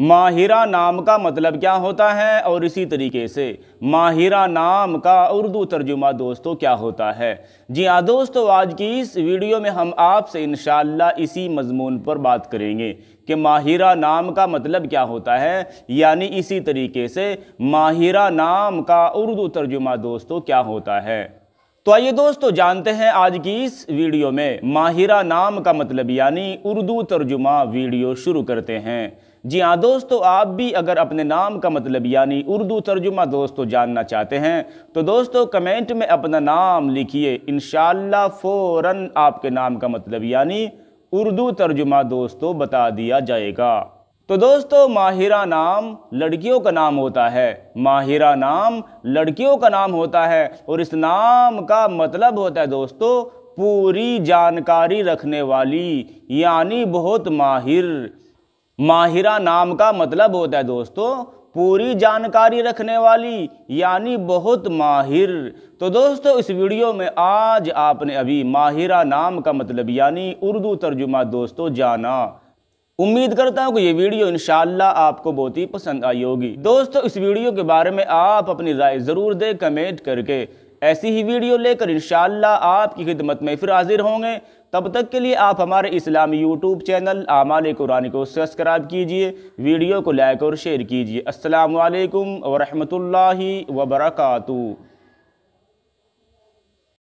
माहिरा नाम का मतलब क्या होता है और इसी तरीके से माहिरा नाम का उर्दू तर्जुमा दोस्तों क्या होता है जी हाँ दोस्तों आज की इस वीडियो में हम आपसे इन इसी मजमून पर बात करेंगे कि माहिरा नाम का मतलब क्या होता है यानी इसी तरीके से माहिरा नाम का उर्दू तर्जुमा दोस्तों क्या होता है तो आइए दोस्तों जानते हैं आज की इस वीडियो में माहिरा नाम का मतलब यानी उर्दू तर्जुमा वीडियो शुरू करते हैं जी हाँ दोस्तों आप भी अगर अपने नाम का मतलब यानी उर्दू तर्जुमा दोस्तों जानना चाहते हैं तो दोस्तों कमेंट में अपना नाम लिखिए इन फ़ौरन आपके नाम का मतलब यानी उर्दू तर्जुमा दोस्तों बता दिया जाएगा तो दोस्तों माहिरा नाम लड़कियों का नाम होता है माहिरा नाम लड़कियों का नाम होता है और इस नाम का मतलब होता है दोस्तों पूरी जानकारी रखने वाली यानी बहुत माहिर माहिरा नाम का मतलब होता है दोस्तों पूरी जानकारी रखने वाली यानी बहुत माहिर तो दोस्तों इस वीडियो में आज आपने अभी माहिरा नाम का मतलब यानी उर्दू तर्जुमा दोस्तों जाना उम्मीद करता हूँ कि ये वीडियो इन आपको बहुत ही पसंद आई होगी दोस्तों इस वीडियो के बारे में आप अपनी राय ज़रूर दें कमेंट करके ऐसी ही वीडियो लेकर इन आपकी खिदमत में फिर हाजिर होंगे तब तक के लिए आप हमारे इस्लामी यूट्यूब चैनल आमाल कुरानी को सब्सक्राइब कीजिए वीडियो को लाइक और शेयर कीजिए असलकम वरहमल वबरकू